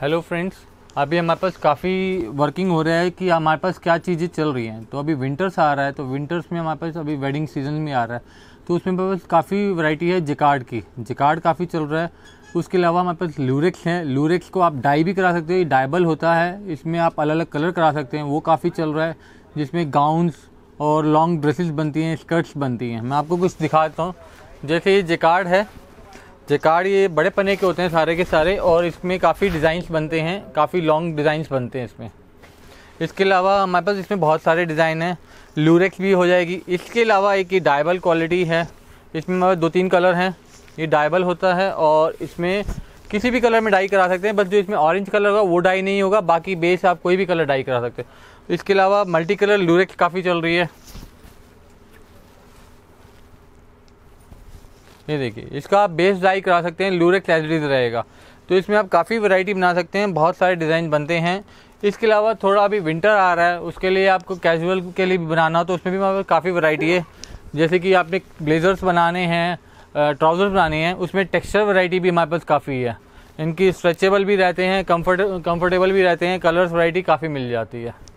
hello friends अभी हमारे पास काफ़ी वर्किंग हो रहा है कि हमारे पास क्या चीज़ें चल रही हैं तो अभी विंटर्स आ रहा है तो विंटर्स में हमारे पास अभी वेडिंग सीजन में आ रहा है तो उसमें हमारे पास काफ़ी वैरायटी है जिकार्ड की जिकार्ड काफ़ी चल रहा है उसके अलावा हमारे पास लूरेक्स हैं लूरेक्स को आप डाई भी करा सकते हो ये डाइबल होता है इसमें आप अलग अलग कलर करा सकते हैं वो काफ़ी चल रहा है जिसमें गाउन्स और लॉन्ग ड्रेसेस बनती हैं स्कर्ट्स बनती हैं मैं आपको कुछ दिखाता हूँ जैसे ये जिकार्ड है जकार्ड ये बड़े पने के होते हैं सारे के सारे और इसमें काफ़ी डिज़ाइंस बनते हैं काफ़ी लॉन्ग डिज़ाइंस बनते हैं इसमें इसके अलावा हमारे पास इसमें बहुत सारे डिज़ाइन हैं लूरेक्स भी हो जाएगी इसके अलावा एक ये डायबल क्वालिटी है इसमें हमारे दो तीन कलर हैं ये डायबल होता है और इसमें किसी भी कलर में डाई करा सकते हैं बस जो इसमें ऑरेंज कलर होगा वो डाई नहीं होगा बाकी बेस आप कोई भी कलर डाई करा सकते हैं इसके अलावा मल्टी कलर लूरेक्स काफ़ी चल रही है ये देखिए इसका आप बेस डाई करा सकते हैं लूरेक्स एलडीज रहेगा तो इसमें आप काफ़ी वैरायटी बना सकते हैं बहुत सारे डिज़ाइन बनते हैं इसके अलावा थोड़ा अभी विंटर आ रहा है उसके लिए आपको कैजुअल के लिए भी बनाना हो तो उसमें भी हमारे काफ़ी वैरायटी है जैसे कि आपने ब्लेजर्स बनाने हैं ट्राउज़र्स बनाने हैं उसमें टेक्स्चर वैरायटी भी हमारे पास काफ़ी है इनकी स्ट्रेचेबल भी रहते हैं कम्फर्ट कंफर्टेबल भी रहते हैं कलर्स वरायटी काफ़ी मिल जाती है